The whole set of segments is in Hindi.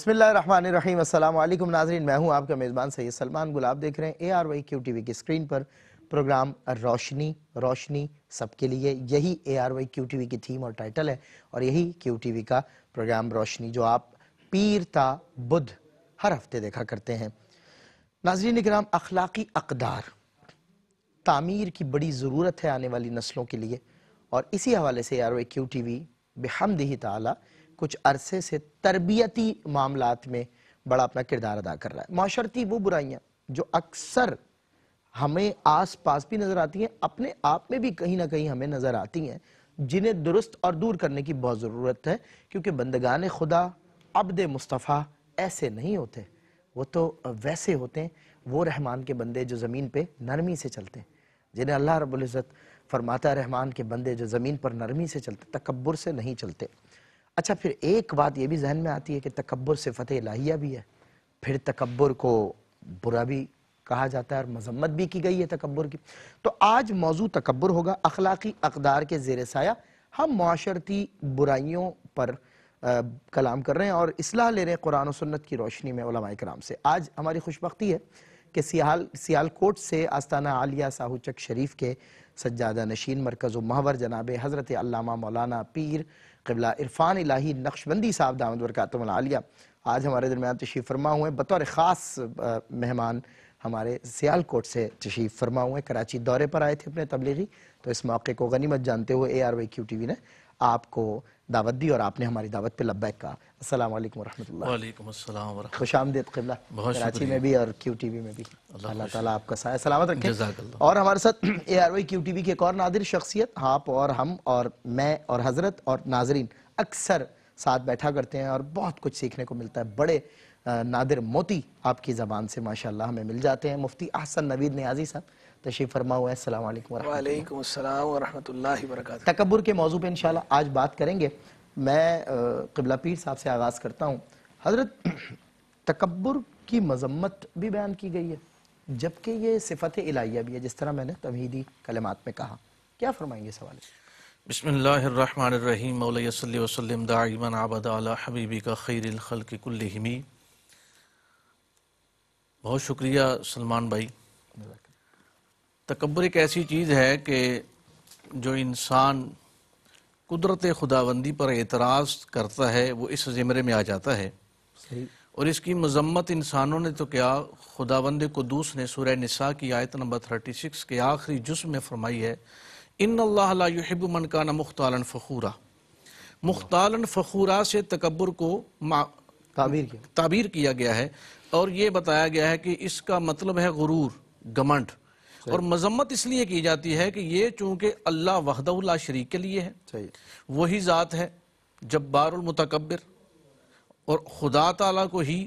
बसमीम नाजरीन मैं हूं आपका मेज़बान सैयद सलमान गुलाब देख रहे हैं A R Y Q T V की स्क्रीन पर प्रोग्राम रोशनी रोशनी सबके लिए यही A R Y Q T V की थीम और टाइटल है और यही क्यू टी वी का प्रोग्राम रोशनी जो आप पीरता बुध हर हफ्ते देखा करते हैं नाजरीन कराम अखलाकी अकदार तामीर की बड़ी ज़रूरत है आने वाली नस्लों के लिए और इसी हवाले से A R Y Q T V बेहमदही ही कुछ अरसे से तरबियती मामला में बड़ा अपना किरदार अदा कर रहा है माशरती वो बुराइयाँ जो अक्सर हमें आस पास भी नज़र आती हैं अपने आप में भी कहीं ना कहीं हमें नज़र आती हैं जिन्हें दुरुस्त और दूर करने की बहुत ज़रूरत है क्योंकि बंदगान खुदा अब्द मुस्तफ़ा ऐसे नहीं होते वो तो वैसे होते हैं वो रहमान के बंदे जो ज़मीन पर नरमी से चलते हैं जिन्हें अल्लाह रबुल्ज़त फरमाता रहमान के बंदे जो ज़मीन पर नरमी से चलते तकबर से नहीं चलते अच्छा फिर एक बात ये भी जहन में आती है कि तकबर सिफत लाहिया भी है फिर तकबर को बुरा भी कहा जाता है और मजम्मत भी की गई है तकबर की तो आज मौजू तकबर होगा अखलाकी अकदार के जेर साया हम माशरती बुराइयों पर आ, कलाम कर रहे हैं और असलाह ले रहे हैं कुरान और सुन्नत की रोशनी में कराम से आज हमारी खुशबकती है कि सियाल सियालकोट से आस्ताना आलिया चक शरीफ के सज्जादा नशीन मरकज़ महवर जनाब हज़रत मौलाना पीर कबला इरफान इलाही नक्शबंदी साहब दामद वरकत आलिया आज हमारे दरमियान तशीफ़ फरमा हुए बतौर ख़ास मेहमान हमारे सियालकोट से तशीफ़ फरमा हुए कराची दौरे पर आए थे अपने तबलीगी तो इस मौके को गनीमत जानते हुए A R Y Q T V ने आपको दावत दी और आपने हमारी दावत पे लब्बैक का अस्सलाम वालेकुम खुश आमदीद कराची में भी और क्यू टीवी में भी अल्लाह ताला आपका साया सलामत रखे और हमारे साथ A R Y Q TV की एक और नादिर शख्सियत आप और हम और मैं और हजरत और नाजरीन अक्सर साथ बैठा करते हैं और बहुत कुछ सीखने को मिलता है बड़े नादिर मोती आपकी ज़बान से माशाल्लाह हमें मिल जाते हैं मुफ्ती अहसन नवीद नियाजी साहब तशीफ फरमा हुआ है तकबर के मौजू पर इन आज बात करेंगे मैं कबला पीर साहब से आगाज़ करता हूँ हज़रत तकबर की मजम्मत भी बयान की गई है जबकि ये सिफत इलाहिया भी है जिस तरह मैंने तमहीदी कलमात में कहा क्या फरमाएंगे सवाल बसमीम वसलम दाइमन आबदा हबीबी का खैर कुल्लिमी बहुत शुक्रिया सलमान भाई तकबर एक ऐसी चीज़ है कि जो इंसान कुदरत खुदाबंदी पर एतराज़ करता है वो इस ज़मरे में आ जाता है और इसकी मजम्मत इंसानों ने तो क्या खुदाबंद कदूस ने सुर नसा की आयत नंबर थर्टी सिक्स के आखिरी जुस में फरमाई है इन का मनकाना मुख्तालन फ़खूरा मुख्तालन फ़खूरा से तकबर को ताबीर किया।, ताबीर किया गया है और ये बताया गया है कि इसका मतलब है गुरूर घमंड और मजम्मत इसलिए की जाती है कि ये चूंकि अल्लाह वहदउल्ला शरीक के लिए है वही ज़ात है जब बारमतकबर और खुदा तला को ही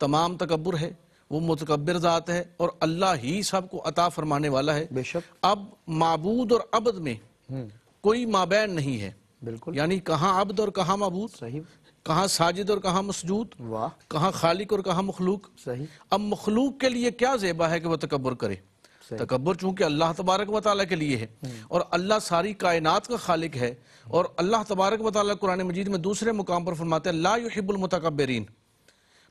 तमाम तकबर है वो मतकबर ज़ात है और अल्लाह ही सबको अता फरमाने वाला है बेशक अब मबूद और अबद में हम्म। कोई माबैन नहीं है बिल्कुल यानी कहाँ अब्द और कहाँ मबूद सही कहाँ साजिद और कहाँ मसजूद वाह कहाँ खालिक और कहाँ मखलूक सही अब मखलूक के लिए क्या जेबा है कि वह तकबर करे तकबर चूंकि अल्लाह तबारक वाली के लिए है हम्म। और अल्लाह सारी कायनात का खालिक है और अल्लाह तबारक वाली कुरान मजीद में दूसरे मुकाम पर फरमाते हैं ला युहिबुलमतकबरीन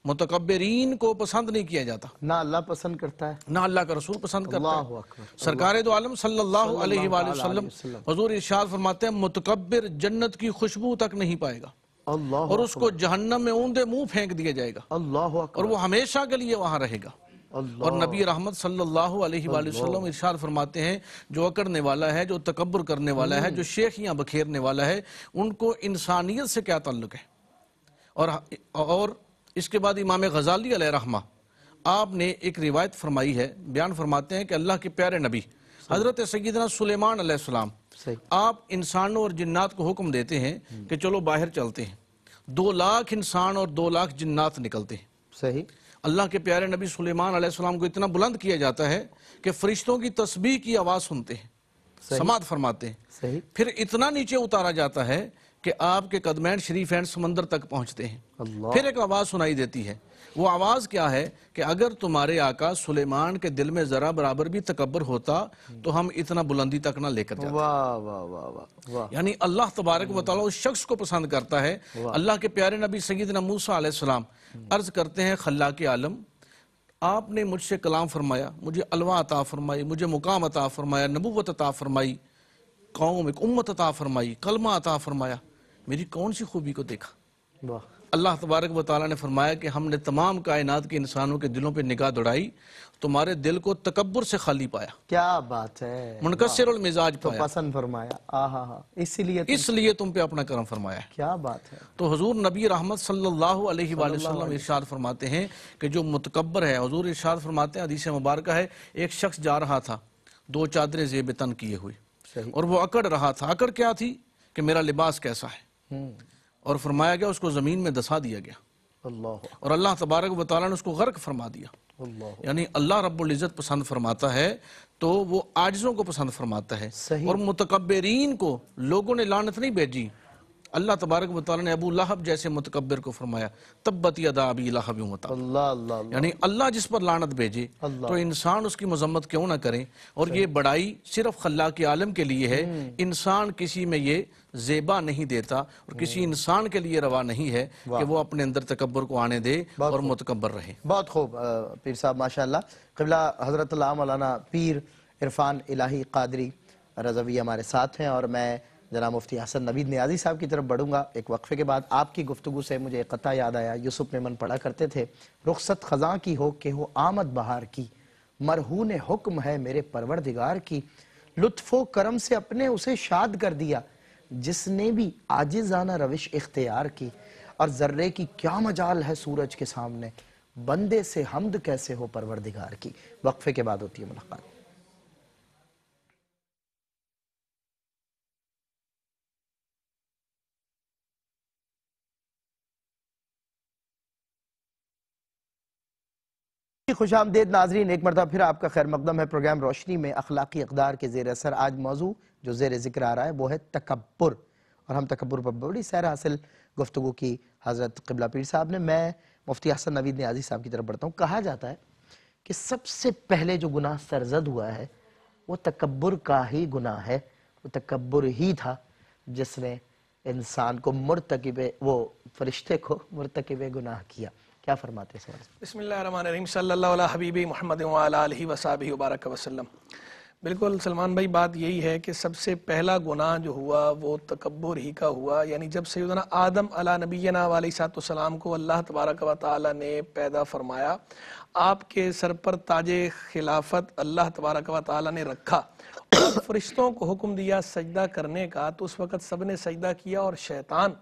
मुतकबरीन को पसंद नहीं किया जाता ना अल्लाह पसंद करता है ना अल्लाह का रसूल पसंद करता है सरकार दो आलम सल्लल्लाहु अलैहि वसल्लम हजूर इरशाद फरमाते हैं मुतकबर जन्नत की खुशबू तक नहीं पाएगा और उसको जहन्नम में ऊंधे मुंह फेंक दिया जाएगा अल्लाह और वो हमेशा के लिए वहां रहेगा और नबी रहमत सल्लल्लाहु अलैहि वसल्लम इरशाद फरमाते हैं जो अकड़ने वाला है जो तकबर करने वाला है जो हम्म। शेख या बखेरने वाला है उनको इंसानियत से क्या ताल्लुक है और और इसके बाद इमाम गजाली रहमा आपने एक रिवायत फरमाई है बयान फरमाते हैं कि अल्लाह के प्यारे नबी हज़रत सैदना सुलेमान आप इंसानों और जन्नात को हुक्म देते हैं हम्म। कि चलो बाहर चलते हैं दो लाख इंसान और दो लाख जन्नात निकलते हैं सही अल्लाह के प्यारे नबी सुलेमान अलैहिस्सलाम को इतना बुलंद किया जाता है कि फरिश्तों की तस्बीह की आवाज़ सुनते हैं समात फरमाते हैं सही फिर इतना नीचे उतारा जाता है कि आपके कदमैन शरीफ एंड समंदर तक पहुंचते हैं फिर एक आवाज़ सुनाई देती है वो आवाज़ क्या है कि अगर तुम्हारे आका सुलेमान के दिल में ज़रा बराबर भी तकबर होता तो हम इतना बुलंदी तक ना लेकर जाते वाह वाह वाह वाह यानी अल्लाह तबारक वाली उस शख्स को पसंद करता है अल्लाह के प्यारे नबी सईद नमूसा अर्ज करते हैं खल्ला के आलम आपने मुझसे कलाम फरमाया मुझे अलवा अता फरमाई मुझे मुकाम अता फरमाया नबूवत अता फरमाई कौम एक उम्मत अता फरमाई कलमा अता फरमाया मेरी कौन सी खूबी को देखा वाह अल्लाह तबारक वाली ने फरमाया कि हमने तमाम कायनात के इंसानों के दिलों पर निगाह दौड़ाई तुम्हारे दिल को तकबर से खाली पाया क्या बात है मुनकसर और मिजाज तो पसंद फरमाया इसलिए इसलिए तुम पे अपना कर्म फरमाया क्या बात है तो हजूर नबी रहमत सल्लल्लाहु इरशाद फरमाते हैं कि जो मुतकबर है हजूर इरशाद फरमाते हैं हदीस मुबारक है एक शख्स जा रहा था दो चादरें जेब तन किए हुए और वो अकड़ रहा था अकड़ क्या थी कि मेरा लिबास कैसा है हम्म। और फरमाया गया उसको ज़मीन में दसा दिया गया अल्लाह और अल्लाह तबारक व ने उसको गर्क फरमा दिया यानी अल्लाह रबुल्जत पसंद फरमाता है तो वो आजों को पसंद फरमाता है और मुतकबरीन को लोगों ने लानत नहीं भेजी अल्लाह तबारक वाली ने अबू लहब जैसे मुतकबर को फरमाया तब्बत अदा अबी लहब यानी अल्लाह जिस पर लानत भेजे तो इंसान उसकी मजम्मत क्यों ना करें और ये बड़ाई सिर्फ खल्ला के आलम के लिए है हम्म। इंसान किसी में ये जेबा नहीं देता और किसी हम्म। इंसान के लिए रवा नहीं है कि वो अपने अंदर तकबर को आने दे और मुतकबर रहे बहुत खूब पीर साहब माशा कबला हजरत मौलाना पीर इरफान इलाही कादरी रजवी हमारे साथ हैं और मैं जना मुफ्ती हसन नबीद न्याजी साहब की तरफ बढ़ूंगा एक वक्फे के बाद आपकी गुफ्तु से मुझे एक याद आया यूसुफ मेमन पढ़ा करते थे रुखसत ख़जा की हो के हो आमद बहार की ने हुक्म है मेरे परवरदिगार की लुत्फ़ो करम से अपने उसे शाद कर दिया जिसने भी आजिजाना रविश इख्तियार की और जर्रे की क्या मजाल है सूरज के सामने बंदे से हमद कैसे हो परवरदिगार की वक्फे के बाद होती है मुलाकात जी खुश आमदेद नाजरीन एक मरतब फिर आपका खैर मकदम है प्रोग्राम रोशनी में अखलाक अकदार के जेर असर आज मौजू जो जेर जिक्र आ रहा है वो है तकबर और हम तकबर पर बड़ी सैर हासिल गुफ्तु की हज़रत कबला पीर साहब ने मैं मुफ्ती हसन नवीद न्याजी साहब की तरफ बढ़ता हूँ कहा जाता है कि सबसे पहले जो गुनाह सरजद हुआ है वो तकबर का ही गुनाह है वो तकबर ही था जिसने इंसान को मुरतकब वो फरिश्ते को मुरतकब गुनाह किया क्या फरमाते हैं बसमीम वसलम बिल्कुल सलमान भाई बात यही है कि सबसे पहला गुनाह जो हुआ वो तकबर ही का हुआ यानी जब सैदना आदम अला नबीना वालसलाम को अल्लाह तबारक व ने पैदा फरमाया आपके सर पर ताज खिलाफत अल्लाह तबारक व ने रखा फरिश्तों को हुक्म दिया सजदा करने का तो उस वक़्त सब ने सजदा किया और शैतान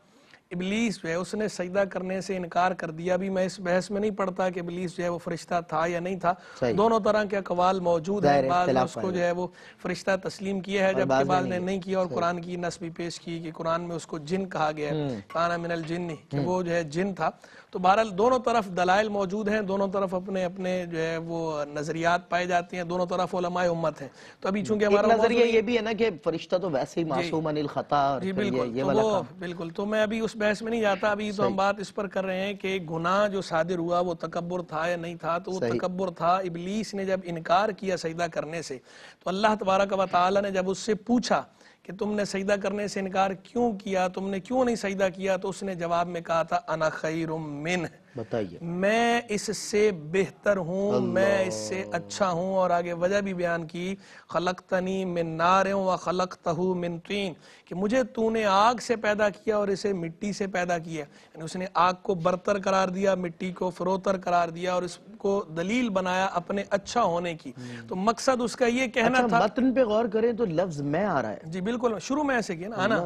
इबलीस जो है उसने सजदा करने से इनकार कर दिया अभी मैं इस बहस में नहीं पढ़ता कि इबलीस जो है वो फरिश्ता था या नहीं था दोनों तरह के अकवाल मौजूद है बाद उसको जो है वो फरिश्ता तस्लीम किया है जबकि बाद ने नहीं किया और कुरान की नस भी पेश की कि कुरान में उसको जिन कहा गया है हम्म। काना मिनल जिन हम्म। वो जो है जिन था तो बहरहाल दोनों तरफ दलाइल मौजूद हैं दोनों तरफ अपने अपने जो है वो नजरियात पाए जाते हैं दोनों तरफ उलमाए उम्मत हैं तो अभी चूंकि हमारा नजरिया ये भी है ना कि फरिश्ता तो वैसे ही मासूम अनिल खता और जी बिल्कुल ये, ये तो वो बिल्कुल तो मैं अभी उस बहस में नहीं जाता अभी तो हम बात इस पर कर रहे हैं कि गुनाह जो सादिर हुआ वो तकबर था या नहीं था तो वो तकबर था इबलीस ने जब इनकार किया सजदा करने से तो अल्लाह तबारक वाली ने जब उससे पूछा कि तुमने सजदा करने से इनकार क्यों किया तुमने क्यों नहीं सजदा किया तो उसने जवाब में कहा था अना खैर मिन बताइए मैं इससे बेहतर हूँ मैं इससे अच्छा हूँ और आगे वजह भी बयान की खलक तनी मिन नारे व खलक तहु मिन तीन कि मुझे तूने आग से पैदा किया और इसे मिट्टी से पैदा किया यानी उसने आग को बरतर करार दिया मिट्टी को फरोतर करार दिया और इसको दलील बनाया अपने अच्छा होने की हम्म। तो मकसद उसका ये कहना अच्छा, था मतन पे गौर करें तो लफ्ज मैं आ रहा है जी बिल्कुल शुरू में ऐसे किया ना आना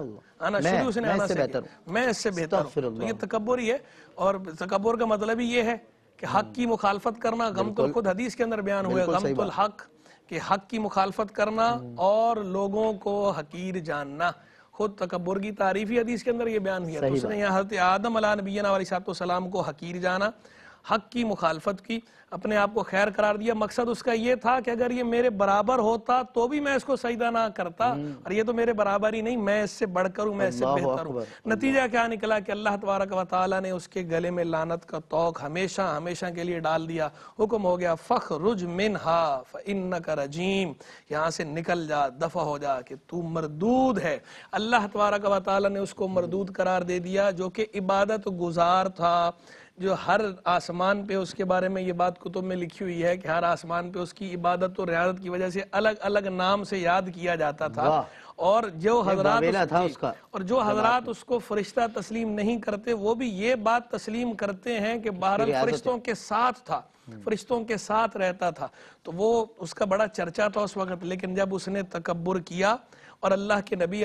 आना शुरू से आना बेहतर मैं इससे बेहतर तो ये तकबर ही है और तकबर का मतलब ही ये है कि हक की मुखालफत करना गम तो खुद हदीस के अंदर बयान हुआ गम तो हक हक की मुखालफत करना हम्म। और लोगों को हकीर जानना खुद तकबर की तारीफ ही हदीस के अंदर ये बयान हुआ तो उसने यहाँ आदम अला नबीना वाली सलाम को हकीर जाना हक की मुखालफत की अपने आप को खैर करार दिया मकसद उसका यह था कि अगर ये मेरे बराबर होता तो भी मैं इसको सईदा ना करता हम्म। और ये तो मेरे बराबर ही नहीं मैं इससे बढ़कर हूँ मैं इससे बेहतर हूँ नतीजा क्या निकला कि अल्लाह तबारक वाली ने उसके गले में लानत का तोक हमेशा हमेशा के लिए डाल दिया हुक्म हो गया फ़ख रुज मिन हा इन रजीम यहाँ से निकल जा दफा हो जा कि तू मरदूद है अल्लाह तबारक वाली ने उसको मरदूद करार दे दिया जो कि इबादत गुजार था जो हर आसमान पे उसके बारे में ये बात कुतुब में लिखी हुई है कि हर आसमान पे उसकी इबादत और रियाजत की वजह से अलग अलग नाम से याद किया जाता था और जो हजरात था उसका और जो हजरात उसको फरिश्ता तस्लीम नहीं करते वो भी ये बात तस्लीम करते हैं कि बहरल फरिश्तों के साथ था हम्म। फरिश्तों के साथ रहता था तो वो उसका बड़ा चर्चा था उस वक्त लेकिन जब उसने तकबर किया और अल्लाह के नबी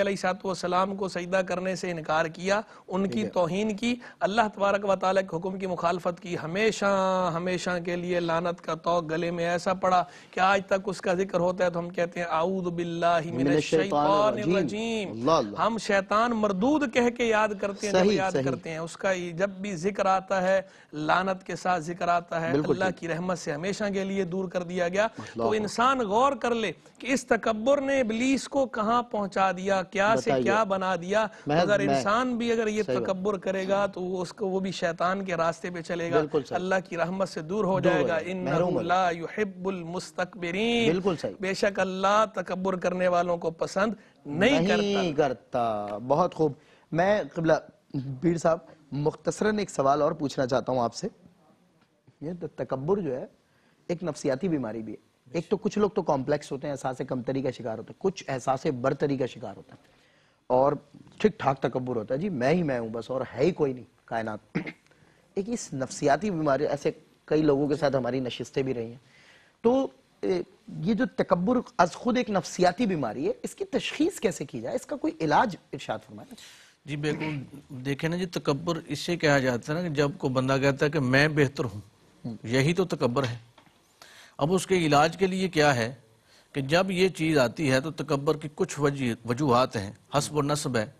सलाम को सजदा करने से इनकार किया उनकी तोहन की अल्लाह तबारक व के हुक्म की मुखालफत की हमेशा हमेशा के लिए लानत का तो गले में ऐसा पड़ा कि आज तक उसका जिक्र होता है तो हम कहते हैं आऊद हम शैतान मरदूद कह के याद करते हैं जब याद करते हैं उसका जब भी जिक्र आता है लानत के साथ जिक्र आता है अल्लाह की रहमत से हमेशा के लिए दूर कर दिया गया तो इंसान गौर कर ले कि इस तकबर ने इबलीस को कहां पहुंचा दिया क्या से क्या बना दिया अगर इंसान भी अगर ये तकबर करेगा तो वो उसको वो भी शैतान के रास्ते पे चलेगा अल्लाह की रहमत से दूर हो जाएगा इन मुस्तकबरीन बेशक अल्लाह तकबर करने वालों को पसंद नहीं, नहीं करता।, करता बहुत खूब मैं कबला भीड़ साहब मुख्तसरन एक सवाल और पूछना चाहता हूँ आपसे ये तो तकबर जो है एक नफसियाती बीमारी भी है एक तो कुछ लोग तो कॉम्प्लेक्स होते हैं एहसास कमतरी का शिकार होते हैं कुछ एहसास बरतरी का शिकार होता है और ठीक ठाक तकबर होता है जी मैं ही मैं हूँ बस और है ही कोई नहीं कायनात एक इस नफसियाती बीमारी ऐसे कई लोगों के साथ हमारी नशिस्तें भी रही हैं तो ये जो तकबर अज खुद एक नफसियाती बीमारी है इसकी तशखीस कैसे की जाए इसका कोई इलाज इर्शाद फरमाए जी बिल्कुल देखे ना जी तकबर इससे कहा जाता है ना कि जब को बंदा कहता है कि मैं बेहतर हूँ हम्म। यही तो तकबर है अब उसके इलाज के लिए क्या है कि जब ये चीज़ आती है तो तकबर की कुछ वजूहत हैं हसब नस्ब है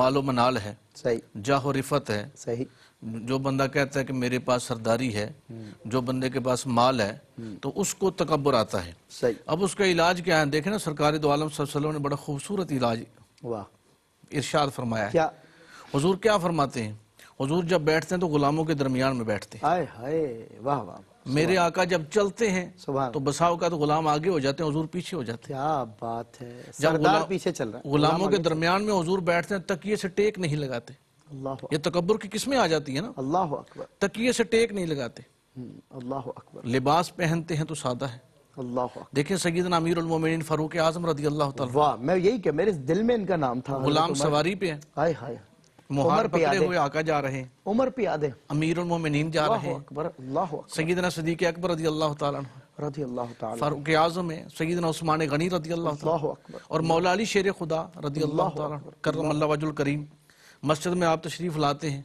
मालो मनाल है सही जाहो रिफत है सही जो बंदा कहता है कि मेरे पास सरदारी है जो बंदे के पास माल है तो उसको तकबर आता है सही अब उसका इलाज क्या है देखे ना सरकारी दो आलम ने बड़ा खूबसूरत इलाज वाह इर्शाद फरमाया क्या हजूर क्या फरमाते हैं हजूर जब बैठते हैं तो गुलामों के दरमियान में बैठते हैं हाय हाय वाह वाह मेरे आका जब चलते हैं तो बसाव का तो गुलाम आगे हो जाते हैं हजूर पीछे हो जाते हैं क्या बात है जब गुलाम पीछे चल रहा है गुलामों के दरमियान में हजूर बैठते हैं तकिए से टेक नहीं लगाते ये तकबर की किस्में आ जाती है ना अल्लाह अकबर तकिए से टेक नहीं लगाते हम्म, अल्लाह अकबर लिबास पहनते हैं तो सादा है अल्लाह देखें सगीदन अमीर फरूक आजम रदी अल्लाह मैं यही क्या मेरे दिल में इनका नाम था गुलाम सवारी पे है हाय हाय उमर पकड़े हुए आका जा रहे हैं उमर प्यादे अमीर उलमोमिन जा रहे हैं सईदना सदीक अकबर रजी अल्लाह तला रजी अल्लाह फारूक आजम में सईदना उस्मान गनी रजी अल्लाह और मौला अली शेर खुदा रजी अल्लाह करम करीम मस्जिद में आप तशरीफ लाते हैं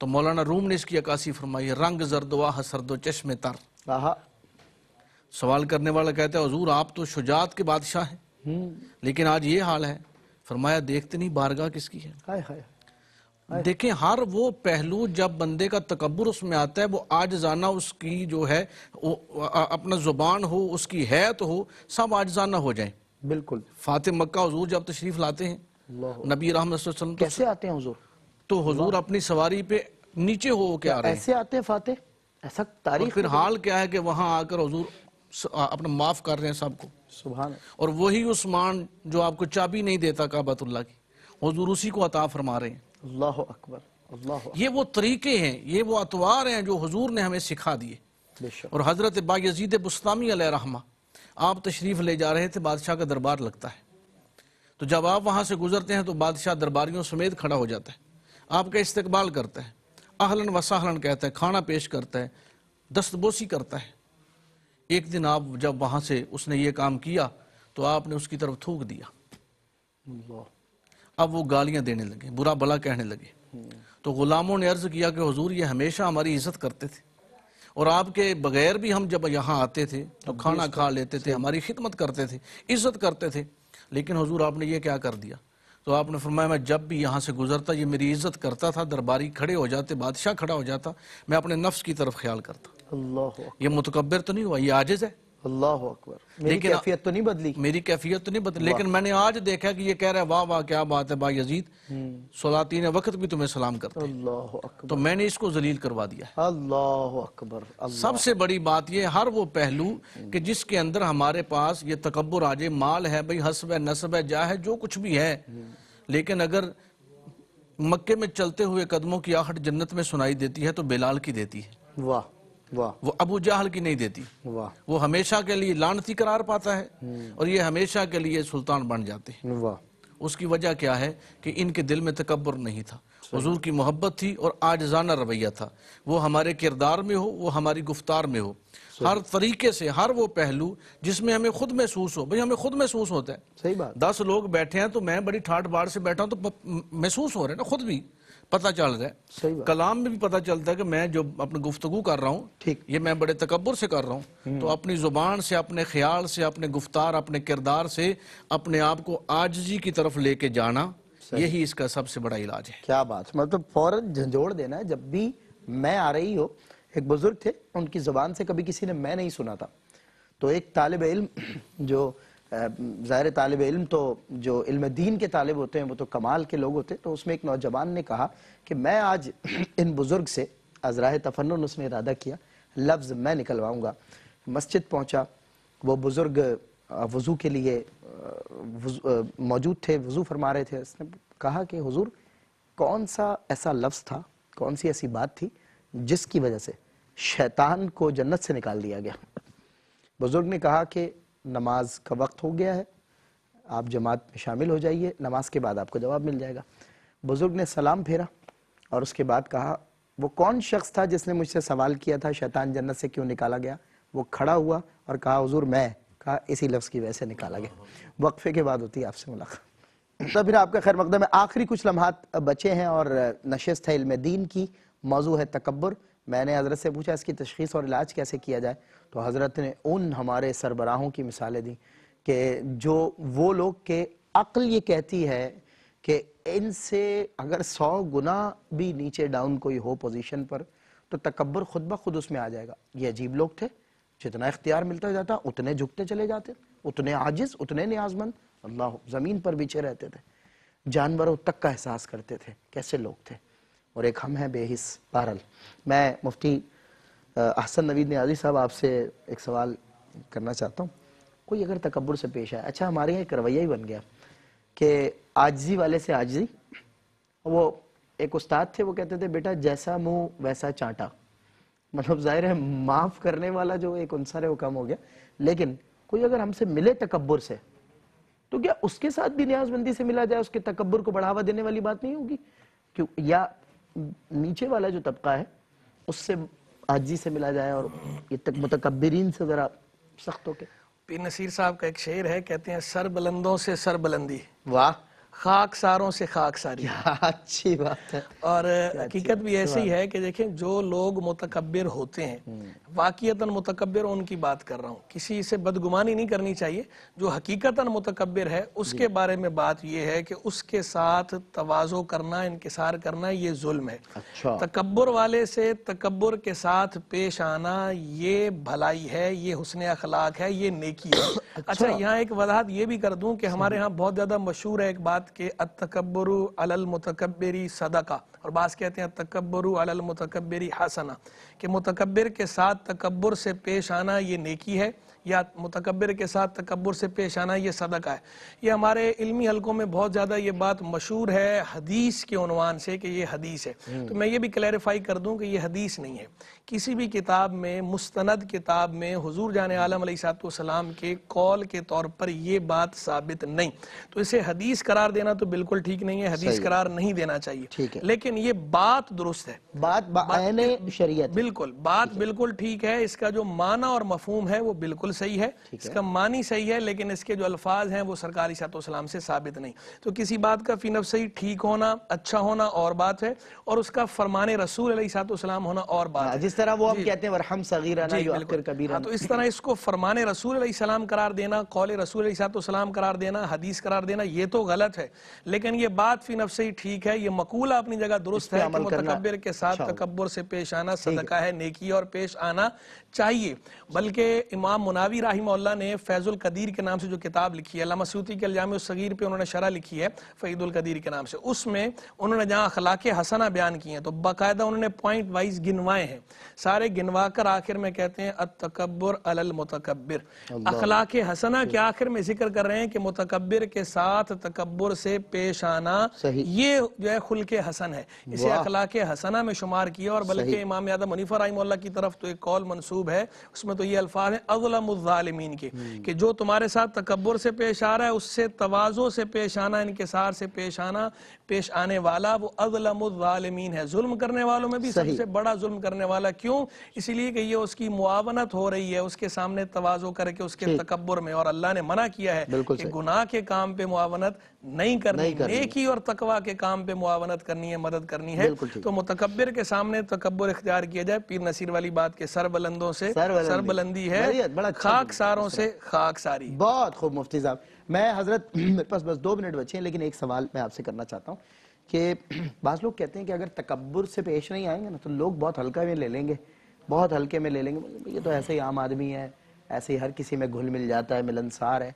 तो मौलाना रूम ने इसकी अकासी फरमाई है रंग जरदवा हसरदो चश्मे तर सवाल करने वाला कहता है हजूर आप तो शुजात के बादशाह हैं हम्म। लेकिन आज ये हाल है फरमाया देखते नहीं बारगाह किसकी है हाय हाय देखें हर वो पहलू जब बंदे का तकबर उसमें आता है वो आज जाना उसकी जो है वो अपना जुबान हो उसकी हैत तो हो सब आज जाना हो जाए बिल्कुल फाते मक्का हजूर जब तशरीफ लाते हैं नबी राम तो कैसे आते हैं हजूर तो हजूर अपनी सवारी पे नीचे हो क्या आ रहे हैं ऐसे आते हैं फाते ऐसा तारीफ फिर हाल क्या है कि वहां आकर हजूर अपना माफ कर रहे हैं सबको सुबह और वही उस्मान जो आपको चाबी नहीं देता काबतुल्ला की हजूर उसी को अता फरमा रहे हैं अल्लाह अकबर अल्लाह ये वो तरीके हैं ये वो अतवार हैं जो हजूर ने हमें सिखा दिए और हज़रत बायजीद बुस्तामी रहमा आप तशरीफ़ ले जा रहे थे बादशाह का दरबार लगता है तो जब आप वहां से गुजरते हैं तो बादशाह दरबारियों समेत खड़ा हो जाता है आपका इस्तेबाल करता है आहलन वसाहलन कहता है खाना पेश करता है दस्तबोसी करता है एक दिन आप जब वहां से उसने ये काम किया तो आपने उसकी तरफ थूक दिया अब वो गालियां देने लगे बुरा भला कहने लगे तो गुलामों ने अर्ज किया कि हजूर ये हमेशा हमारी इज्जत करते थे और आपके बगैर भी हम जब यहाँ आते थे तो खाना खा लेते थे हमारी खिदमत करते थे इज्जत करते थे लेकिन हजूर आपने ये क्या कर दिया तो आपने फरमाया मैं जब भी यहाँ से गुजरता ये मेरी इज्जत करता था दरबारी खड़े हो जाते बादशाह खड़ा हो जाता मैं अपने नफ्स की तरफ ख्याल करता ये मुतकबर तो नहीं हुआ ये आजिज़ है अल्लाह अकबर मेरी कैफियत तो नहीं बदली मेरी कैफियत तो नहीं बदली लेकिन मैंने आज देखा कि ये कह रहा है वाह वाह क्या बात है भाई यजीद हम्म। सलातीन वक्त भी तुम्हें सलाम करते हैं अल्लाह अकबर तो मैंने इसको जलील करवा दिया अल्लाह अकबर सबसे बड़ी बात ये हर वो पहलू हम्म। कि जिसके अंदर हमारे पास ये तकबर आज माल है भाई हसब है नसब है जाह है जो कुछ भी है हम्म। लेकिन अगर मक्के में चलते हुए कदमों की आहट जन्नत में सुनाई देती है तो बेलाल की देती है वाह वो अबू जहल की नहीं देती वो हमेशा के लिए लानती करार पाता है हम्म। और ये हमेशा के लिए सुल्तान बन जाते हैं उसकी वजह क्या है कि इनके दिल में तकबर नहीं था हजूर की मोहब्बत थी और आजाना रवैया था वो हमारे किरदार में हो वो हमारी गुफ्तार में हो हर तरीके से हर वो पहलू जिसमें हमें खुद महसूस हो भाई हमें खुद महसूस होता है सही बात दस लोग बैठे हैं तो मैं बड़ी ठाट बाढ़ से बैठा हूँ तो महसूस हो रहे हैं ना खुद भी पता चल रहा है कलाम में भी पता चलता है कि मैं जो अपनी गुफ्तगु कर रहा हूँ ठीक ये मैं बड़े तकबर से कर रहा हूँ हम्म। तो अपनी जुबान से अपने ख्याल से अपने गुफ्तार अपने किरदार से अपने आप को आजजी की तरफ लेके जाना यही इसका सबसे बड़ा इलाज है क्या बात मतलब फौरन झंझोड़ देना है जब भी मैं आ रही हो एक बुजुर्ग थे उनकी जुबान से कभी किसी ने मैं नहीं सुना था तो एक तालब इल्म जो ज़ाहिर तालब इल्म तो जो इल्म दीन के तालब होते हैं वो तो कमाल के लोग होते हैं तो उसमें एक नौजवान ने कहा कि मैं आज इन बुज़ुर्ग से अजराह तफन उसने इरादा किया लफ्ज़ मैं निकलवाऊँगा मस्जिद पहुँचा वो बुज़ुर्ग वज़ू के लिए मौजूद थे वज़ू फरमा रहे थे उसने कहा कि हुजूर कौन सा ऐसा लफ्ज़ था कौन सी ऐसी बात थी जिसकी वजह से शैतान को जन्नत से निकाल दिया गया बुज़ुर्ग ने कहा कि नमाज का वक्त हो गया है आप जमात में शामिल हो जाइए नमाज के बाद आपको जवाब मिल जाएगा बुज़ुर्ग ने सलाम फेरा और उसके बाद कहा वो कौन शख्स था जिसने मुझसे सवाल किया था शैतान जन्नत से क्यों निकाला गया वो खड़ा हुआ और कहा हजूर मैं कहा इसी लफ्ज़ की वजह से निकाला गया वक्फे के बाद होती है आपसे मुलाकात तो फिर आपका खैर मकदम आखिरी कुछ लम्हात बचे हैं और नशस्त है इल्म दीन की मौजू है तकबर मैंने हज़रत से पूछा इसकी तशखीस और इलाज कैसे किया जाए तो हज़रत ने उन हमारे सरबराहों की मिसालें दी कि जो वो लोग के अक्ल ये कहती है कि इनसे अगर सौ गुना भी नीचे डाउन कोई हो पोजीशन पर तो तकबर खुद ब खुद उसमें आ जाएगा ये अजीब लोग थे जितना इख्तियार मिलता जाता उतने झुकते चले जाते उतने आजिज़ उतने न्याजमंद अल्लाह ज़मीन पर पीछे रहते थे जानवरों तक का एहसास करते थे कैसे लोग थे और एक हम हैं बेहिस बहरल मैं मुफ्ती अहसन नवीद न्याजी साहब आपसे एक सवाल करना चाहता हूँ कोई अगर तकबर से पेश आए अच्छा हमारे यहाँ एक रवैया ही बन गया कि आजी वाले से आजी वो एक उस्ताद थे वो कहते थे बेटा जैसा मुंह वैसा चांटा मतलब जाहिर है माफ़ करने वाला जो एक उनसर है वो कम हो गया लेकिन कोई अगर हमसे मिले तकबर से तो क्या उसके साथ भी न्याजबंदी से मिला जाए उसके तकबर को बढ़ावा देने वाली बात नहीं होगी क्यों या नीचे वाला जो तबका है उससे आजी से मिला जाए और ये तक मुतकबरीन से ज़रा सख्त हो के पी नसीर साहब का एक शेर है कहते हैं सर बुलंदों से सर बुलंदी वाह खाक सारों से खाक सारी अच्छी बात है और हकीकत भी ऐसी है कि देखें जो लोग मुतकबिर होते हैं हम्म। वाक़ता मुतकबर उनकी बात कर रहा हूँ किसी से बदगुमानी नहीं करनी चाहिए जो हकीकता मुतकबर है उसके बारे में बात यह है कि उसके साथ तोज़ो करना इनकसार करना ये जुल्म है अच्छा। तकबर वाले से तकबर के साथ पेश आना ये भलाई है ये हुसन अखलाक है ये नेकी है अच्छा, अच्छा यहाँ एक वजाहत ये भी कर दूँ कि हमारे यहाँ बहुत ज़्यादा मशहूर है एक बात बात के अतकबरु अलल मुतकबरी सदका और बास कहते हैं तकबरु अलल मुतकबरी हसना कि मुतकबर के साथ तकबर से पेश आना ये नेकी है या मुतकबर के साथ तकबर से पेश आना ये सदका है ये हमारे इल्मी हलकों में बहुत ज़्यादा ये बात मशहूर है हदीस के अनवान से कि ये हदीस है हम्म। तो मैं ये भी क्लैरिफाई कर दूँ कि ये हदीस नहीं है किसी भी किताब में मुस्तनद किताब में हजूर जान आलम सलाम के कौल के तौर पर यह बात साबित नहीं तो इसे हदीस करार देना तो बिल्कुल ठीक नहीं है हदीस करार नहीं देना चाहिए ठीक है लेकिन ये बात दुरुस्त है बात, बात शरीयत बिल्कुल बात बिल्कुल ठीक है इसका जो माना और मफहम है वो बिल्कुल सही है इसका मानी सही है लेकिन इसके जो अल्फाज हैं वो सरकार सलाम से साबित नहीं तो किसी बात का फिनफ सही ठीक होना अच्छा होना और बात है और उसका फरमान रसूल सलाम होना और बात हाँ, है जिस तरह वो हम कहते हैं वरहम सगीराना कबीरा हाँ, तो इस तरह इसको फरमान रसूल सलाम करार देना कौल रसूल तो सलाम करार देना हदीस करार देना ये तो गलत है लेकिन ये बात फी नफ से ही ठीक है ये मकूला अपनी जगह दुरुस्त है तकबर के साथ तकबर से पेश आना सदका है नेकी और पेश आना चाहिए बल्कि इमाम मुनावी राहिमल्ला ने फैजुल कदीर के नाम से जो किताब लिखी है लमसूती के अल्जाम सगीर पे उन्होंने शरह लिखी है फ़ईदुल कदीर के नाम से उसमें उन्होंने जहाँ अखलाक हसना बयान किए हैं तो बाकायदा उन्होंने पॉइंट वाइज गिनवाए हैं सारे गिनवा कर आखिर में कहते हैं अतकबर अल मुतकबर अखलाक हसना के आखिर में जिक्र कर रहे हैं कि मुतकबर के साथ तकबर से पेश आना ये जो है खुल के हसन है इसे अखलाक हसना में शुमार किया और बल्कि इमाम यादव मुनीफा रही की तरफ तो एक कौल मनसूब है उसमें तो ये अल्फाज है अगलमिन के हम्म। कि जो तुम्हारे साथ तकबर से पेश आ रहा है उससे तोज़ो से पेश आना इनके सार से पेश आना पेश आने वाला वो अजलमजालमीन है जुल्म करने वालों में भी सबसे बड़ा जुल्म करने वाला क्यों इसीलिए कि ये उसकी मुआवनत हो रही है उसके सामने तोज़ो करके उसके तकबर में और अल्लाह ने मना किया है कि गुनाह के काम पे मुआवनत नहीं करनी एक ही और तकवा के काम पे मुआवनत करनी है मदद करनी है तो मुतकबर के सामने तकबर इख्तियार किया जाए पीर नसीर वाली बात के सर बुलंदों से सर बुलंदी अच्छा है सारों से खाक सारी बहुत खूब मुफ्ती साहब मैं हजरत मेरे पास बस दो मिनट बचे हैं लेकिन एक सवाल मैं आपसे करना चाहता हूँ कि बाज लोग कहते हैं कि अगर तकबर से पेश नहीं आएंगे ना तो लोग बहुत हल्का में ले लेंगे बहुत हल्के में ले लेंगे मतलब ये तो ऐसे ही आम आदमी है ऐसे ही हर किसी में घुल मिल जाता है मिलनसार है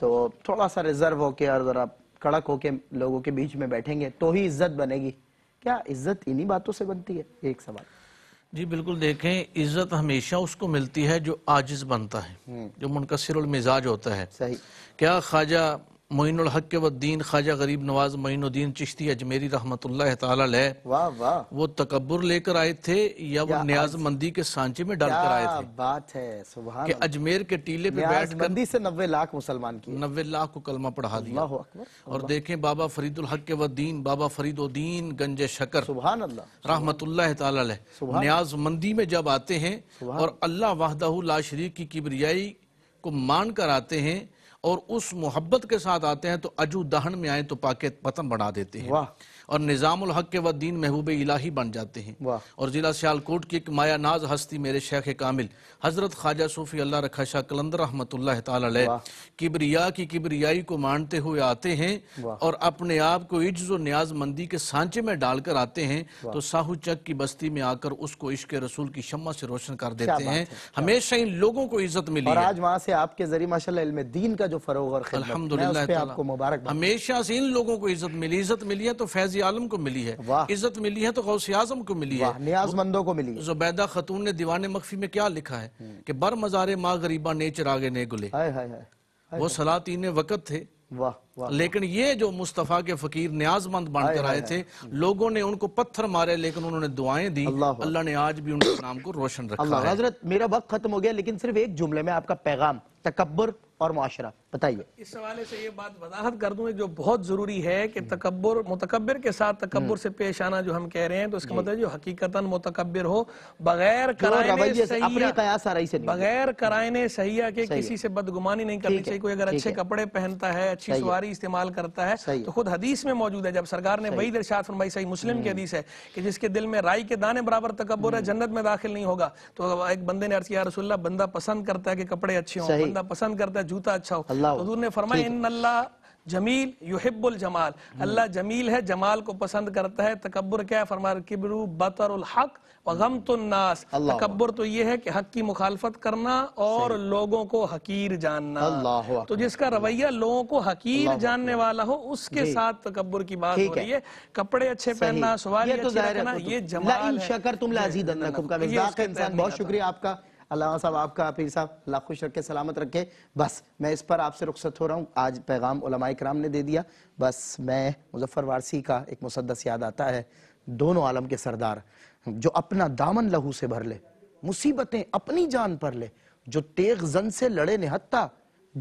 तो थोड़ा सा रिजर्व होके और ज़रा कड़क होके लोगों के बीच में बैठेंगे तो ही इज्जत बनेगी क्या इज्जत इन्हीं बातों से बनती है एक सवाल जी बिल्कुल देखें इज्जत हमेशा उसको मिलती है जो आजिज बनता है हम्म। जो मुनकसर मिजाज होता है सही क्या ख्वाजा मोइनुल हक वद्दीन ख्वाजा गरीब नवाज मोइनुद्दीन चिश्ती अजमेरी रहमत वाह वाह वो तकबर लेकर आए थे या वो न्याजमंदी के सांचे में डालकर आए थे बात है सुबह अजमेर के टीले पे बैठ बंदी से नब्बे लाख मुसलमान की नब्बे लाख को कलमा पढ़ा दिया और देखें बाबा फरीदुल हक वद्दीन बाबा फरीदुद्दीन गंज शकर सुबह रहमत न्याजमंदी में जब आते हैं और अल्लाह वाहदाह शरीक की किबरियाई को मान कर आते हैं और उस मोहब्बत के साथ आते हैं तो अजू दहन में आए तो पाके पतन बढ़ा देते हैं वाह और निज़ाम हक के व दीन महबूब इलाही बन जाते हैं और जिला सियालकोट की एक माया नाज हस्ती मेरे शेख कामिल हजरत ख्वाजा सूफी अल्लाह रखा शाह कलंदर रहमत किबरिया की किबरियाई को मानते हुए आते हैं और अपने आप को इज्ज न्याज मंदी के सांचे में डालकर आते हैं तो साहू चक की बस्ती में आकर उसको इश्क रसूल की शमा से रोशन कर देते हैं हमेशा इन लोगों को इज्जत मिली और आज वहाँ से आपके जरिए माशा दीन का जो फरोग और अलहमदुल्ला आपको मुबारक हमेशा से इन लोगों को इज्जत मिली इज्जत मिली है तो फैज गाजी आलम को मिली है इज्जत मिली है तो गौसी आजम को मिली है न्याजमंदों को मिली जुबैदा खतून ने दीवान मख्फी में क्या लिखा है हम्म। कि बर मजारे माँ गरीबा ने चिरागे ने गुले वो सलातीन वक़्त थे वाह वा, लेकिन ये जो मुस्तफ़ा के फकीर न्याजमंद बनकर आए थे हम्म। लोगों ने उनको पत्थर मारे लेकिन उन्होंने दुआएं दी अल्लाह अल्ला ने आज भी उनके नाम को रोशन रखा है हजरत मेरा वक्त खत्म हो गया लेकिन सिर्फ एक जुमले में आपका पैगाम तकबर और माशरा बताइए इस सवाल से ये बात वजाहत कर दूं जो बहुत ज़रूरी है कि हम्म। तकबर मुतकबर के साथ तकबर हम्म। से पेश आना जो हम कह रहे हैं तो इसका मतलब जो हकीकतन मुतकबर हो बगैर बगैर करायने सहिया के किसी से बदगुमानी नहीं करनी चाहिए कोई अगर अच्छे कपड़े पहनता है अच्छी सवारी इस्तेमाल करता है तो खुद हदीस में मौजूद है जब सरकार ने वही दर्शात फरमाई सही मुस्लिम की हम्म। हदीस है कि जिसके दिल में राय के दाने बराबर तकबर है जन्नत में दाखिल नहीं होगा तो एक बंदे ने अर्ज किया रसुल्ला बंदा पसंद करता है कि कपड़े अच्छे हों बंदा पसंद करता है जूता अच्छा हो तो हजूर ने फरमाया इन अल्लाह जमील युहिबुल जमाल हम्म। अल्लाह जमील है जमाल को पसंद करता है तकबर क्या है फरमा किबरू बतर हक गम तो नास तकबर तो ये है कि हक की मुखालफत करना और लोगों को हकीर जानना तो जिसका रवैया लोगों को हकीर जानने वाला हो उसके साथ तकबर की बात हो रही है कपड़े अच्छे पहनना तो सवाल ये जमाल है बहुत शुक्रिया आपका अल्लाह साहब आपका पीर साहब अल्लाह खुश रखे सलामत रखे बस मैं इस पर आपसे रुख्सत हो रहा हूँ आज पैगाम कराम ने दे दिया बस मैं मुजफ्फर वारसी का एक मुसदस याद आता है दोनों आलम के सरदार जो अपना दामन लहू से भर ले मुसीबतें अपनी जान पर ले जो तेग जन से लड़े निहत्ता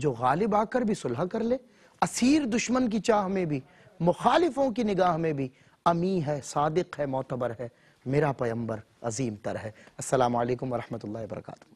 जो गालिब आकर भी सुलह कर ले असीर दुश्मन की चाह में भी मुखालिफों की निगाह में भी अमी है सादिक है मोतबर है मेरा पैम्बर अजीम तर है असल वरहमल वर्का